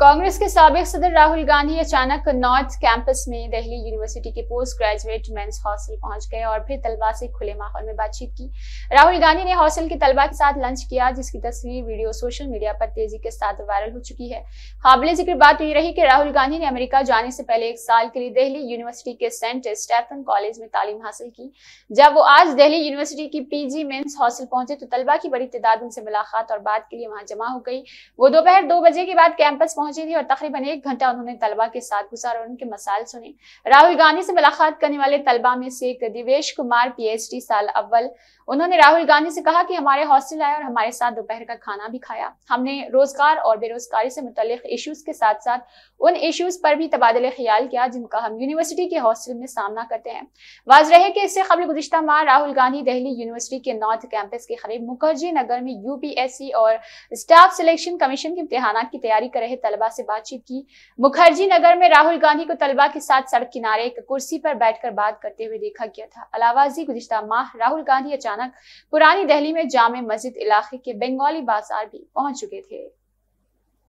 कांग्रेस के सबक सदर राहुल गांधी अचानक नॉर्थ कैंपस में दिल्ली यूनिवर्सिटी के पोस्ट ग्रेजुएट मेंस हॉस्टल पहुंच गए और फिर तलबा से खुले माहौल में बातचीत की राहुल गांधी ने हॉस्टल के तलबा के साथ लंच किया जिसकी तस्वीर वीडियो सोशल मीडिया पर तेजी के साथ वायरल हो चुकी है काबिल जिक्र बात ये रही कि राहुल गांधी ने अमेरिका जाने से पहले एक साल के लिए दिल्ली यूनिवर्सिटी के सेंट स्टेफन कॉलेज में तालीम हासिल की जब वो आज दिल्ली यूनिवर्सिटी की पीजी मेन्स हॉस्टल पहुंचे तो तलबा की बड़ी तादाद उनसे मुलाकात और बात के लिए वहां जमा हो गई वो दोपहर दो बजे के बाद कैंपस पहुंची थी और तकरीबन एक घंटा उन्होंने तलबा के साथ गुजारा और उनके मसाल सुने राहुल गांधी से मुलाकात करने वाले तलबा में से एक दिवेश कुमार पीएचडी साल अव्वल उन्होंने राहुल गांधी से कहा कि हमारे हॉस्टल आए और हमारे साथ दोपहर का खाना भी खाया हमने रोजगार और बेरोजगारी से मुतल इशूज के साथ साथ उन इशूज पर भी तबादले ख्याल किया जिनका हम यूनिवर्सिटी के हॉस्टल में सामना करते हैं वाज रहे कि इससे कबल गुजशत माह राहुल गांधी दहली यूनिवर्सिटी के नॉर्थ कैंपस के करीब मुखर्जी नगर में यूपीएससी और स्टाफ सिलेक्शन कमीशन के इम्तहान की तैयारी कर रहे तलबा से बातचीत की मुखर्जी नगर में राहुल गांधी को तलबा के साथ सड़क किनारे एक कुर्सी पर बैठकर बात करते हुए देखा गया था अलावाजी गुजशत माह राहुल गांधी अचानक पुरानी दहली में जाम मस्जिद इलाके के बंगाली बाजार भी पहुंच चुके थे